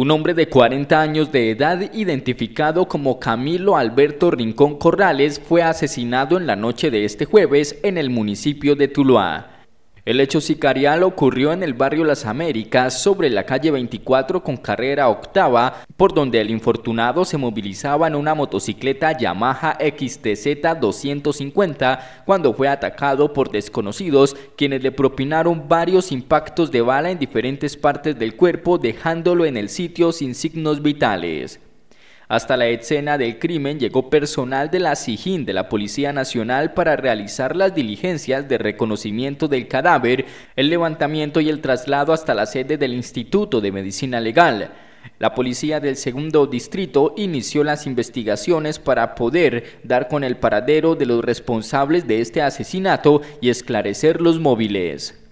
Un hombre de 40 años de edad identificado como Camilo Alberto Rincón Corrales fue asesinado en la noche de este jueves en el municipio de Tuluá. El hecho sicarial ocurrió en el barrio Las Américas, sobre la calle 24 con carrera octava, por donde el infortunado se movilizaba en una motocicleta Yamaha XTZ 250 cuando fue atacado por desconocidos, quienes le propinaron varios impactos de bala en diferentes partes del cuerpo, dejándolo en el sitio sin signos vitales. Hasta la escena del crimen llegó personal de la SIGIN de la Policía Nacional para realizar las diligencias de reconocimiento del cadáver, el levantamiento y el traslado hasta la sede del Instituto de Medicina Legal. La policía del segundo distrito inició las investigaciones para poder dar con el paradero de los responsables de este asesinato y esclarecer los móviles.